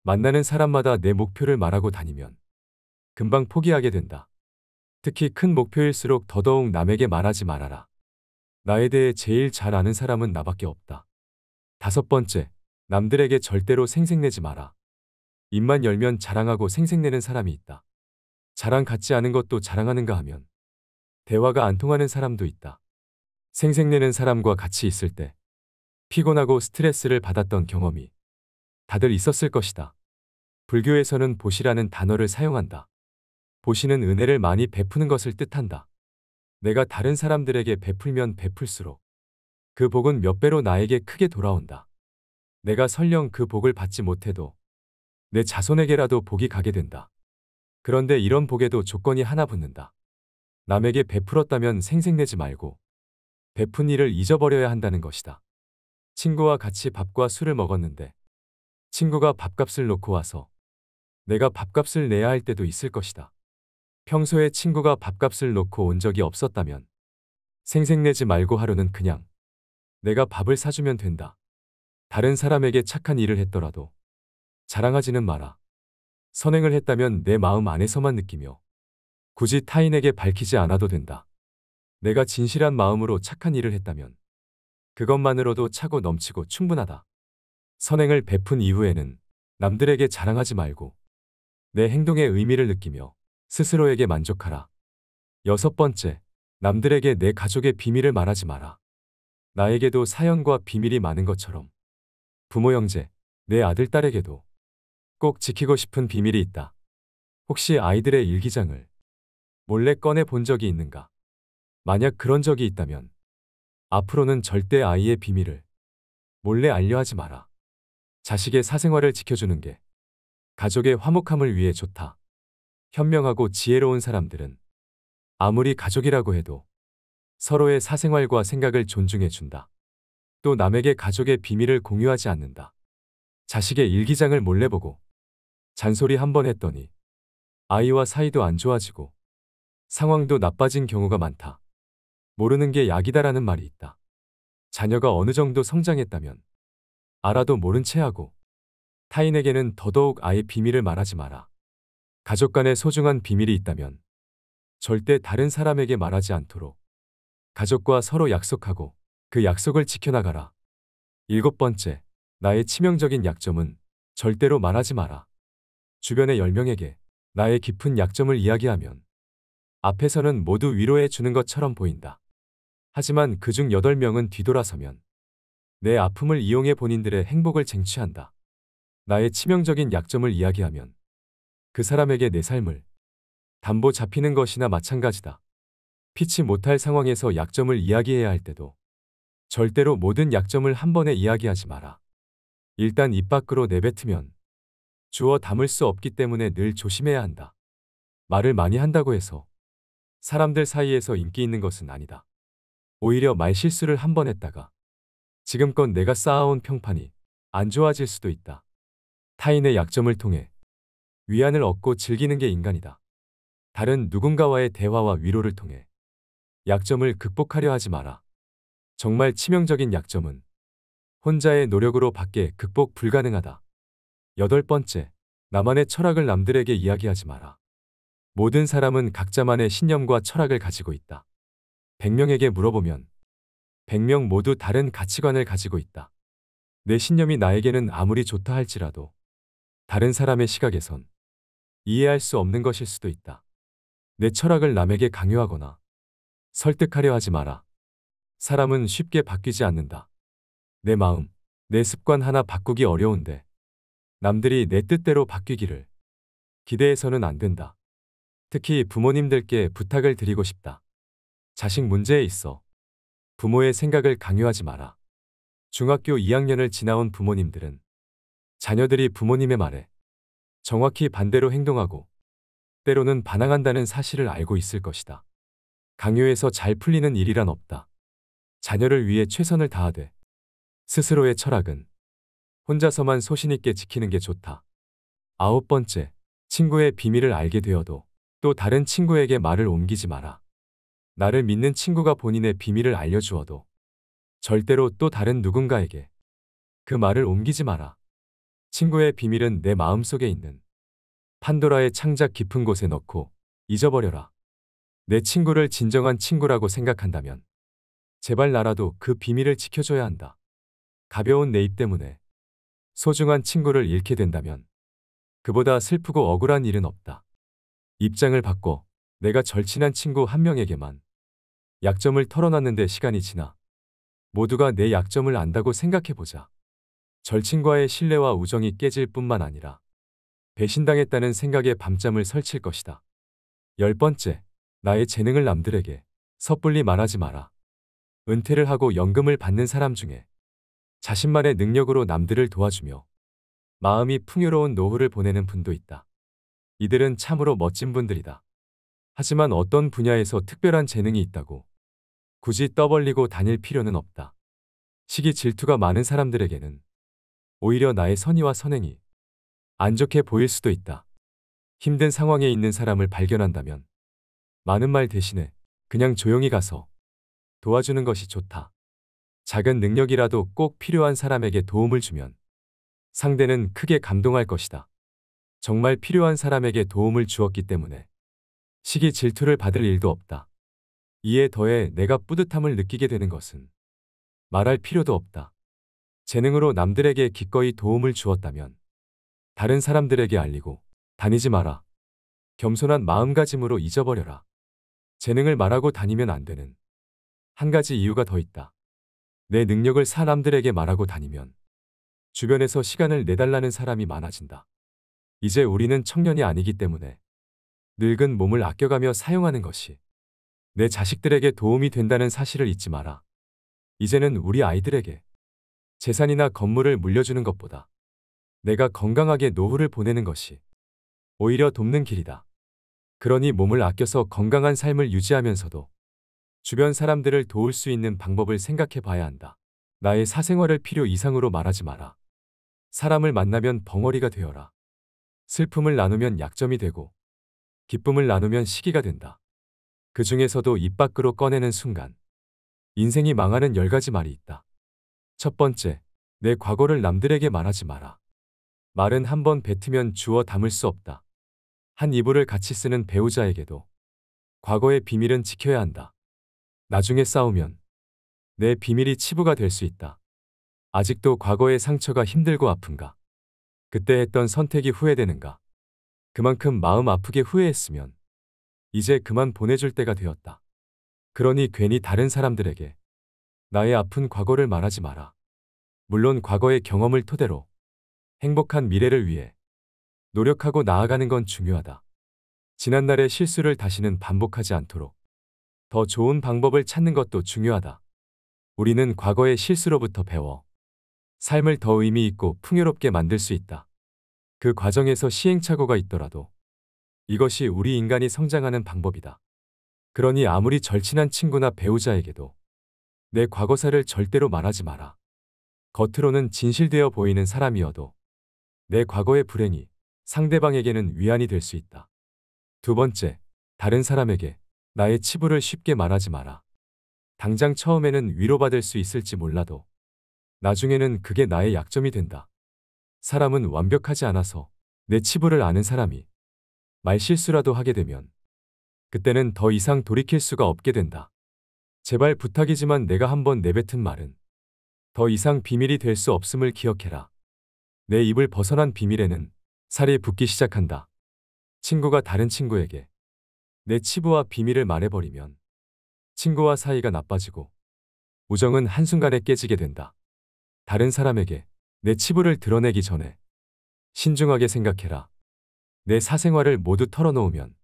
만나는 사람마다 내 목표를 말하고 다니면 금방 포기하게 된다. 특히 큰 목표일수록 더더욱 남에게 말하지 말아라. 나에 대해 제일 잘 아는 사람은 나밖에 없다. 다섯 번째, 남들에게 절대로 생색내지 마라. 입만 열면 자랑하고 생색내는 사람이 있다. 자랑 같지 않은 것도 자랑하는가 하면 대화가 안 통하는 사람도 있다. 생색내는 사람과 같이 있을 때 피곤하고 스트레스를 받았던 경험이 다들 있었을 것이다. 불교에서는 보시라는 단어를 사용한다. 보시는 은혜를 많이 베푸는 것을 뜻한다. 내가 다른 사람들에게 베풀면 베풀수록 그 복은 몇 배로 나에게 크게 돌아온다. 내가 설령 그 복을 받지 못해도 내 자손에게라도 복이 가게 된다. 그런데 이런 복에도 조건이 하나 붙는다. 남에게 베풀었다면 생색내지 말고 베푼 일을 잊어버려야 한다는 것이다. 친구와 같이 밥과 술을 먹었는데 친구가 밥값을 놓고 와서 내가 밥값을 내야 할 때도 있을 것이다. 평소에 친구가 밥값을 놓고 온 적이 없었다면 생색내지 말고 하루는 그냥 내가 밥을 사주면 된다. 다른 사람에게 착한 일을 했더라도 자랑하지는 마라. 선행을 했다면 내 마음 안에서만 느끼며 굳이 타인에게 밝히지 않아도 된다. 내가 진실한 마음으로 착한 일을 했다면 그것만으로도 차고 넘치고 충분하다. 선행을 베푼 이후에는 남들에게 자랑하지 말고 내 행동의 의미를 느끼며 스스로에게 만족하라. 여섯 번째, 남들에게 내 가족의 비밀을 말하지 마라. 나에게도 사연과 비밀이 많은 것처럼 부모 형제, 내 아들 딸에게도 꼭 지키고 싶은 비밀이 있다. 혹시 아이들의 일기장을 몰래 꺼내 본 적이 있는가? 만약 그런 적이 있다면 앞으로는 절대 아이의 비밀을 몰래 알려하지 마라. 자식의 사생활을 지켜주는 게 가족의 화목함을 위해 좋다. 현명하고 지혜로운 사람들은 아무리 가족이라고 해도 서로의 사생활과 생각을 존중해준다. 또 남에게 가족의 비밀을 공유하지 않는다. 자식의 일기장을 몰래 보고 잔소리 한 번 했더니 아이와 사이도 안 좋아지고 상황도 나빠진 경우가 많다. 모르는 게 약이다라는 말이 있다. 자녀가 어느 정도 성장했다면 알아도 모른 채 하고 타인에게는 더더욱 아예 비밀을 말하지 마라. 가족 간에 소중한 비밀이 있다면 절대 다른 사람에게 말하지 않도록 가족과 서로 약속하고 그 약속을 지켜나가라. 일곱 번째, 나의 치명적인 약점은 절대로 말하지 마라. 주변의 10명에게 나의 깊은 약점을 이야기하면 앞에서는 모두 위로해 주는 것처럼 보인다. 하지만 그 중 8명은 뒤돌아서면 내 아픔을 이용해 본인들의 행복을 쟁취한다. 나의 치명적인 약점을 이야기하면 그 사람에게 내 삶을 담보 잡히는 것이나 마찬가지다. 피치 못할 상황에서 약점을 이야기해야 할 때도 절대로 모든 약점을 한 번에 이야기하지 마라. 일단 입 밖으로 내뱉으면 주어 담을 수 없기 때문에 늘 조심해야 한다. 말을 많이 한다고 해서 사람들 사이에서 인기 있는 것은 아니다. 오히려 말 실수를 한 번 했다가 지금껏 내가 쌓아온 평판이 안 좋아질 수도 있다. 타인의 약점을 통해 위안을 얻고 즐기는 게 인간이다. 다른 누군가와의 대화와 위로를 통해 약점을 극복하려 하지 마라. 정말 치명적인 약점은 혼자의 노력으로 밖에 극복 불가능하다. 여덟 번째, 나만의 철학을 남들에게 이야기하지 마라. 모든 사람은 각자만의 신념과 철학을 가지고 있다. 100명에게 물어보면 100명 모두 다른 가치관을 가지고 있다. 내 신념이 나에게는 아무리 좋다 할지라도 다른 사람의 시각에선 이해할 수 없는 것일 수도 있다. 내 철학을 남에게 강요하거나 설득하려 하지 마라. 사람은 쉽게 바뀌지 않는다. 내 마음, 내 습관 하나 바꾸기 어려운데 남들이 내 뜻대로 바뀌기를 기대해서는 안 된다. 특히 부모님들께 부탁을 드리고 싶다. 자식 문제에 있어 부모의 생각을 강요하지 마라. 중학교 2학년을 지나온 부모님들은 자녀들이 부모님의 말에 정확히 반대로 행동하고 때로는 반항한다는 사실을 알고 있을 것이다. 강요해서 잘 풀리는 일이란 없다. 자녀를 위해 최선을 다하되 스스로의 철학은 혼자서만 소신있게 지키는 게 좋다. 아홉 번째, 친구의 비밀을 알게 되어도 또 다른 친구에게 말을 옮기지 마라. 나를 믿는 친구가 본인의 비밀을 알려주어도 절대로 또 다른 누군가에게 그 말을 옮기지 마라. 친구의 비밀은 내 마음속에 있는 판도라의 창작 깊은 곳에 넣고 잊어버려라. 내 친구를 진정한 친구라고 생각한다면 제발 나라도 그 비밀을 지켜줘야 한다. 가벼운 내 입 때문에 소중한 친구를 잃게 된다면 그보다 슬프고 억울한 일은 없다. 입장을 바꿔 내가 절친한 친구 한 명에게만 약점을 털어놨는데 시간이 지나 모두가 내 약점을 안다고 생각해보자. 절친과의 신뢰와 우정이 깨질 뿐만 아니라 배신당했다는 생각에 밤잠을 설칠 것이다. 열 번째, 나의 재능을 남들에게 섣불리 말하지 마라. 은퇴를 하고 연금을 받는 사람 중에 자신만의 능력으로 남들을 도와주며 마음이 풍요로운 노후를 보내는 분도 있다. 이들은 참으로 멋진 분들이다. 하지만 어떤 분야에서 특별한 재능이 있다고 굳이 떠벌리고 다닐 필요는 없다. 시기 질투가 많은 사람들에게는 오히려 나의 선의와 선행이 안 좋게 보일 수도 있다. 힘든 상황에 있는 사람을 발견한다면 많은 말 대신에 그냥 조용히 가서 도와주는 것이 좋다. 작은 능력이라도 꼭 필요한 사람에게 도움을 주면 상대는 크게 감동할 것이다. 정말 필요한 사람에게 도움을 주었기 때문에 시기 질투를 받을 일도 없다. 이에 더해 내가 뿌듯함을 느끼게 되는 것은 말할 필요도 없다. 재능으로 남들에게 기꺼이 도움을 주었다면 다른 사람들에게 알리고 다니지 마라. 겸손한 마음가짐으로 잊어버려라. 재능을 말하고 다니면 안 되는 한 가지 이유가 더 있다. 내 능력을 사람들에게 말하고 다니면 주변에서 시간을 내달라는 사람이 많아진다. 이제 우리는 청년이 아니기 때문에 늙은 몸을 아껴가며 사용하는 것이 내 자식들에게 도움이 된다는 사실을 잊지 마라. 이제는 우리 아이들에게 재산이나 건물을 물려주는 것보다 내가 건강하게 노후를 보내는 것이 오히려 돕는 길이다. 그러니 몸을 아껴서 건강한 삶을 유지하면서도 주변 사람들을 도울 수 있는 방법을 생각해 봐야 한다. 나의 사생활을 필요 이상으로 말하지 마라. 사람을 만나면 벙어리가 되어라. 슬픔을 나누면 약점이 되고 기쁨을 나누면 시기가 된다. 그 중에서도 입 밖으로 꺼내는 순간 인생이 망하는 열 가지 말이 있다. 첫 번째, 내 과거를 남들에게 말하지 마라. 말은 한 번 뱉으면 주워 담을 수 없다. 한 이불을 같이 쓰는 배우자에게도 과거의 비밀은 지켜야 한다. 나중에 싸우면 내 비밀이 치부가 될 수 있다. 아직도 과거의 상처가 힘들고 아픈가? 그때 했던 선택이 후회되는가? 그만큼 마음 아프게 후회했으면 이제 그만 보내줄 때가 되었다. 그러니 괜히 다른 사람들에게 나의 아픈 과거를 말하지 마라. 물론 과거의 경험을 토대로 행복한 미래를 위해 노력하고 나아가는 건 중요하다. 지난날의 실수를 다시는 반복하지 않도록 더 좋은 방법을 찾는 것도 중요하다. 우리는 과거의 실수로부터 배워 삶을 더 의미 있고 풍요롭게 만들 수 있다. 그 과정에서 시행착오가 있더라도 이것이 우리 인간이 성장하는 방법이다. 그러니 아무리 절친한 친구나 배우자에게도 내 과거사를 절대로 말하지 마라. 겉으로는 진실되어 보이는 사람이어도 내 과거의 불행이 상대방에게는 위안이 될 수 있다. 두 번째, 다른 사람에게 나의 치부를 쉽게 말하지 마라. 당장 처음에는 위로받을 수 있을지 몰라도 나중에는 그게 나의 약점이 된다. 사람은 완벽하지 않아서 내 치부를 아는 사람이 말실수라도 하게 되면 그때는 더 이상 돌이킬 수가 없게 된다. 제발 부탁이지만 내가 한 번 내뱉은 말은 더 이상 비밀이 될 수 없음을 기억해라. 내 입을 벗어난 비밀에는 살이 붓기 시작한다. 친구가 다른 친구에게 내 치부와 비밀을 말해버리면 친구와 사이가 나빠지고 우정은 한순간에 깨지게 된다. 다른 사람에게 내 치부를 드러내기 전에 신중하게 생각해라. 내 사생활을 모두 털어놓으면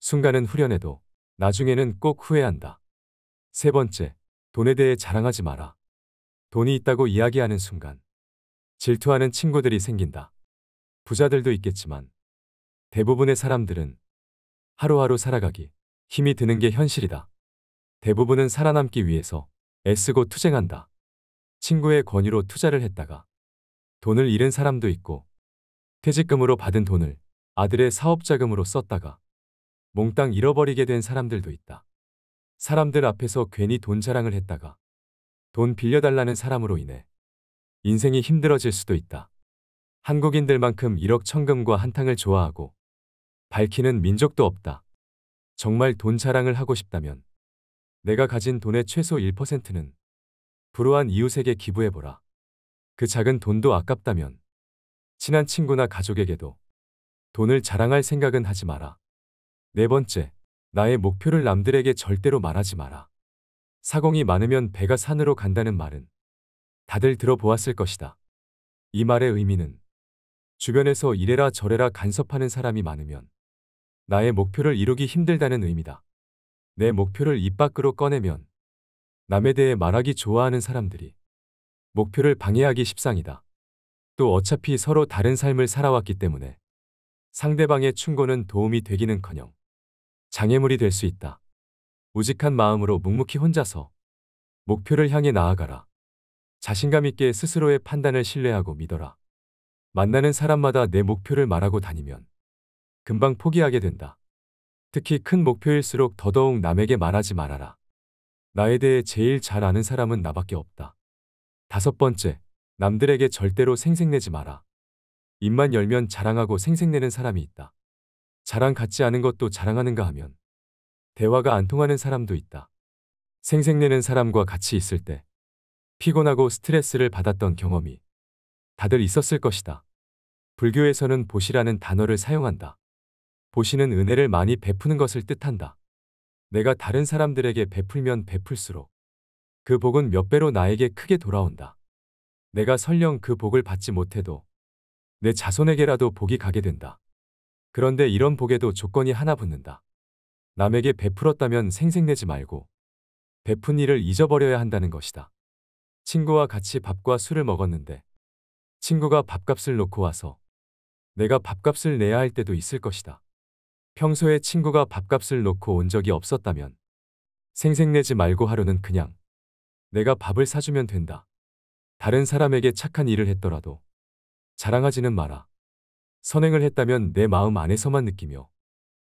순간은 후련해도 나중에는 꼭 후회한다. 세 번째, 돈에 대해 자랑하지 마라. 돈이 있다고 이야기하는 순간 질투하는 친구들이 생긴다. 부자들도 있겠지만 대부분의 사람들은 하루하루 살아가기 힘이 드는 게 현실이다. 대부분은 살아남기 위해서 애쓰고 투쟁한다. 친구의 권유로 투자를 했다가 돈을 잃은 사람도 있고 퇴직금으로 받은 돈을 아들의 사업자금으로 썼다가 몽땅 잃어버리게 된 사람들도 있다. 사람들 앞에서 괜히 돈 자랑을 했다가 돈 빌려달라는 사람으로 인해 인생이 힘들어질 수도 있다. 한국인들만큼 1억 천금과 한탕을 좋아하고 밝히는 민족도 없다. 정말 돈 자랑을 하고 싶다면 내가 가진 돈의 최소 1%는 불우한 이웃에게 기부해보라. 그 작은 돈도 아깝다면 친한 친구나 가족에게도 돈을 자랑할 생각은 하지 마라. 네 번째, 나의 목표를 남들에게 절대로 말하지 마라. 사공이 많으면 배가 산으로 간다는 말은 다들 들어보았을 것이다. 이 말의 의미는 주변에서 이래라 저래라 간섭하는 사람이 많으면 나의 목표를 이루기 힘들다는 의미다. 내 목표를 입 밖으로 꺼내면 남에 대해 말하기 좋아하는 사람들이 목표를 방해하기 십상이다. 또 어차피 서로 다른 삶을 살아왔기 때문에 상대방의 충고는 도움이 되기는커녕 장애물이 될 수 있다. 우직한 마음으로 묵묵히 혼자서 목표를 향해 나아가라. 자신감 있게 스스로의 판단을 신뢰하고 믿어라. 만나는 사람마다 내 목표를 말하고 다니면 금방 포기하게 된다. 특히 큰 목표일수록 더더욱 남에게 말하지 말아라. 나에 대해 제일 잘 아는 사람은 나밖에 없다. 다섯 번째, 남들에게 절대로 생색내지 마라. 입만 열면 자랑하고 생색내는 사람이 있다. 자랑 같지 않은 것도 자랑하는가 하면 대화가 안 통하는 사람도 있다. 생색내는 사람과 같이 있을 때 피곤하고 스트레스를 받았던 경험이 다들 있었을 것이다. 불교에서는 보시라는 단어를 사용한다. 보시는 은혜를 많이 베푸는 것을 뜻한다. 내가 다른 사람들에게 베풀면 베풀수록 그 복은 몇 배로 나에게 크게 돌아온다. 내가 설령 그 복을 받지 못해도 내 자손에게라도 복이 가게 된다. 그런데 이런 복에도 조건이 하나 붙는다. 남에게 베풀었다면 생색내지 말고 베푼 일을 잊어버려야 한다는 것이다. 친구와 같이 밥과 술을 먹었는데 친구가 밥값을 놓고 와서 내가 밥값을 내야 할 때도 있을 것이다. 평소에 친구가 밥값을 놓고 온 적이 없었다면 생색내지 말고 하루는 그냥 내가 밥을 사주면 된다. 다른 사람에게 착한 일을 했더라도 자랑하지는 마라. 선행을 했다면 내 마음 안에서만 느끼며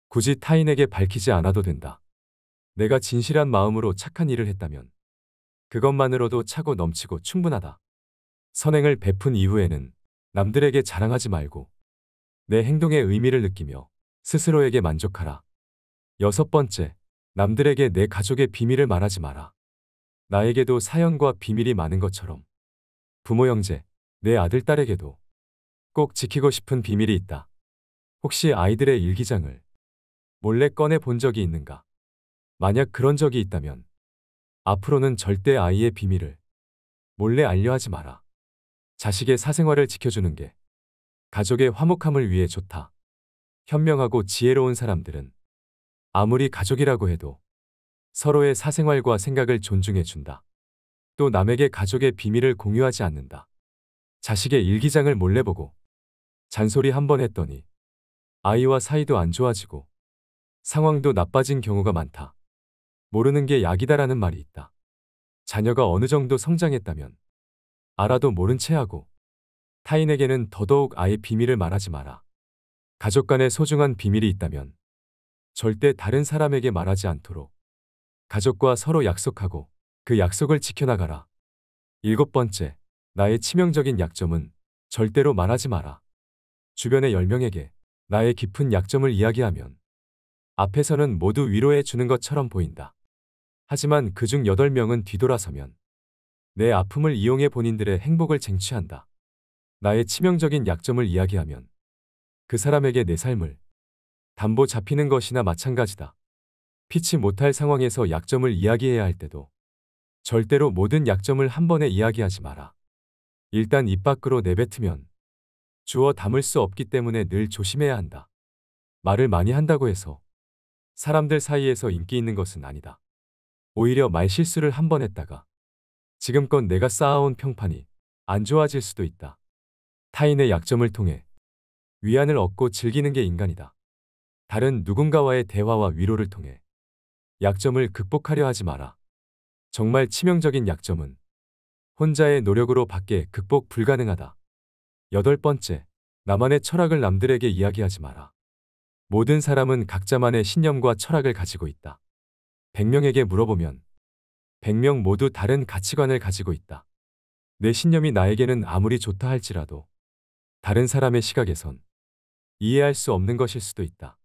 굳이 타인에게 밝히지 않아도 된다. 내가 진실한 마음으로 착한 일을 했다면 그것만으로도 차고 넘치고 충분하다. 선행을 베푼 이후에는 남들에게 자랑하지 말고 내 행동의 의미를 느끼며 스스로에게 만족하라. 여섯 번째, 남들에게 내 가족의 비밀을 말하지 마라. 나에게도 사연과 비밀이 많은 것처럼 부모 형제, 내 아들 딸에게도 꼭 지키고 싶은 비밀이 있다. 혹시 아이들의 일기장을 몰래 꺼내 본 적이 있는가? 만약 그런 적이 있다면 앞으로는 절대 아이의 비밀을 몰래 알려하지 마라. 자식의 사생활을 지켜주는 게 가족의 화목함을 위해 좋다. 현명하고 지혜로운 사람들은 아무리 가족이라고 해도 서로의 사생활과 생각을 존중해준다. 또 남에게 가족의 비밀을 공유하지 않는다. 자식의 일기장을 몰래 보고 잔소리 한 번 했더니 아이와 사이도 안 좋아지고 상황도 나빠진 경우가 많다. 모르는 게 약이다라는 말이 있다. 자녀가 어느 정도 성장했다면 알아도 모른 채 하고 타인에게는 더더욱 아예 비밀을 말하지 마라. 가족 간에 소중한 비밀이 있다면 절대 다른 사람에게 말하지 않도록 가족과 서로 약속하고 그 약속을 지켜나가라. 일곱 번째, 나의 치명적인 약점은 절대로 말하지 마라. 주변의 10명에게 나의 깊은 약점을 이야기하면 앞에서는 모두 위로해 주는 것처럼 보인다. 하지만 그중 8명은 뒤돌아서면 내 아픔을 이용해 본인들의 행복을 쟁취한다. 나의 치명적인 약점을 이야기하면 그 사람에게 내 삶을 담보 잡히는 것이나 마찬가지다. 피치 못할 상황에서 약점을 이야기해야 할 때도 절대로 모든 약점을 한 번에 이야기하지 마라. 일단 입 밖으로 내뱉으면 주어 담을 수 없기 때문에 늘 조심해야 한다. 말을 많이 한다고 해서 사람들 사이에서 인기 있는 것은 아니다. 오히려 말 실수를 한 번 했다가 지금껏 내가 쌓아온 평판이 안 좋아질 수도 있다. 타인의 약점을 통해 위안을 얻고 즐기는 게 인간이다. 다른 누군가와의 대화와 위로를 통해 약점을 극복하려 하지 마라. 정말 치명적인 약점은 혼자의 노력으로 밖에 극복 불가능하다. 여덟 번째, 나만의 철학을 남들에게 이야기하지 마라. 모든 사람은 각자만의 신념과 철학을 가지고 있다. 100명에게 물어보면 100명 모두 다른 가치관을 가지고 있다. 내 신념이 나에게는 아무리 좋다 할지라도 다른 사람의 시각에선 이해할 수 없는 것일 수도 있다.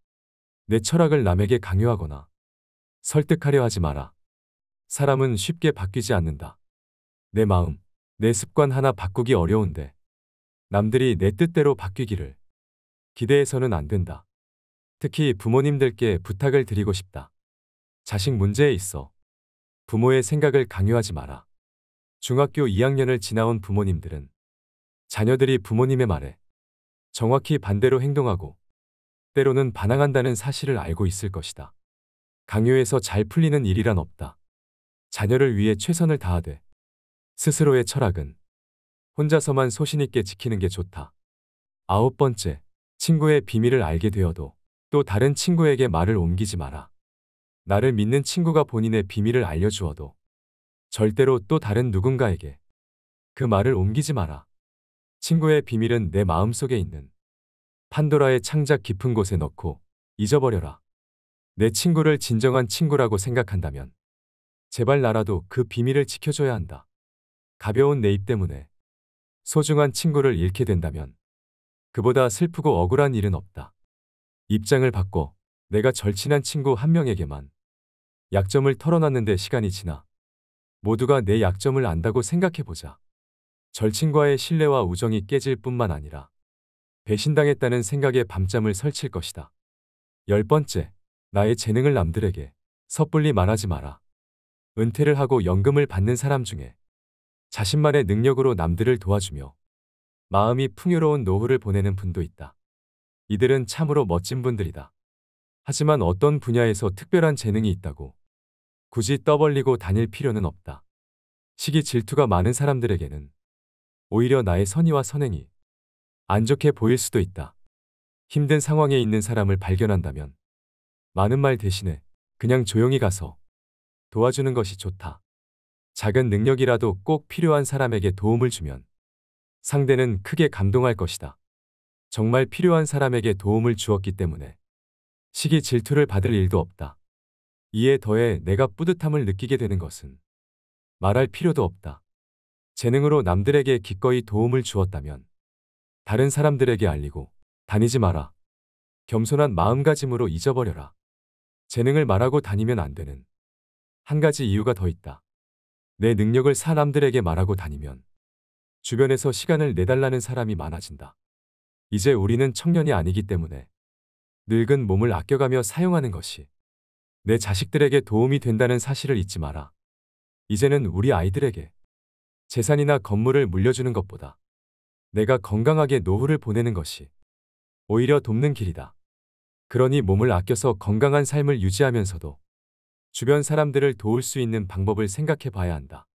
내 철학을 남에게 강요하거나 설득하려 하지 마라. 사람은 쉽게 바뀌지 않는다. 내 마음, 내 습관 하나 바꾸기 어려운데 남들이 내 뜻대로 바뀌기를 기대해서는 안 된다. 특히 부모님들께 부탁을 드리고 싶다. 자식 문제에 있어 부모의 생각을 강요하지 마라. 중학교 2학년을 지나온 부모님들은 자녀들이 부모님의 말에 정확히 반대로 행동하고 때로는 반항한다는 사실을 알고 있을 것이다. 강요해서 잘 풀리는 일이란 없다. 자녀를 위해 최선을 다하되 스스로의 철학은 혼자서만 소신있게 지키는 게 좋다. 아홉 번째, 친구의 비밀을 알게 되어도 또 다른 친구에게 말을 옮기지 마라. 나를 믿는 친구가 본인의 비밀을 알려주어도 절대로 또 다른 누군가에게 그 말을 옮기지 마라. 친구의 비밀은 내 마음속에 있는 판도라의 창작 깊은 곳에 넣고 잊어버려라. 내 친구를 진정한 친구라고 생각한다면 제발 나라도 그 비밀을 지켜줘야 한다. 가벼운 내 입 때문에 소중한 친구를 잃게 된다면 그보다 슬프고 억울한 일은 없다. 입장을 바꿔 내가 절친한 친구 한 명에게만 약점을 털어놨는데 시간이 지나 모두가 내 약점을 안다고 생각해보자. 절친과의 신뢰와 우정이 깨질 뿐만 아니라 배신당했다는 생각에 밤잠을 설칠 것이다. 열 번째, 나의 재능을 남들에게 섣불리 말하지 마라. 은퇴를 하고 연금을 받는 사람 중에 자신만의 능력으로 남들을 도와주며 마음이 풍요로운 노후를 보내는 분도 있다. 이들은 참으로 멋진 분들이다. 하지만 어떤 분야에서 특별한 재능이 있다고 굳이 떠벌리고 다닐 필요는 없다. 시기 질투가 많은 사람들에게는 오히려 나의 선의와 선행이 안 좋게 보일 수도 있다. 힘든 상황에 있는 사람을 발견한다면 많은 말 대신에 그냥 조용히 가서 도와주는 것이 좋다. 작은 능력이라도 꼭 필요한 사람에게 도움을 주면 상대는 크게 감동할 것이다. 정말 필요한 사람에게 도움을 주었기 때문에 시기 질투를 받을 일도 없다. 이에 더해 내가 뿌듯함을 느끼게 되는 것은 말할 필요도 없다. 재능으로 남들에게 기꺼이 도움을 주었다면 다른 사람들에게 알리고 다니지 마라. 겸손한 마음가짐으로 잊어버려라. 재능을 말하고 다니면 안 되는 한 가지 이유가 더 있다. 내 능력을 사람들에게 말하고 다니면 주변에서 시간을 내달라는 사람이 많아진다. 이제 우리는 청년이 아니기 때문에 늙은 몸을 아껴가며 사용하는 것이 내 자식들에게 도움이 된다는 사실을 잊지 마라. 이제는 우리 아이들에게 재산이나 건물을 물려주는 것보다 내가 건강하게 노후를 보내는 것이 오히려 돕는 길이다. 그러니 몸을 아껴서 건강한 삶을 유지하면서도 주변 사람들을 도울 수 있는 방법을 생각해 봐야 한다.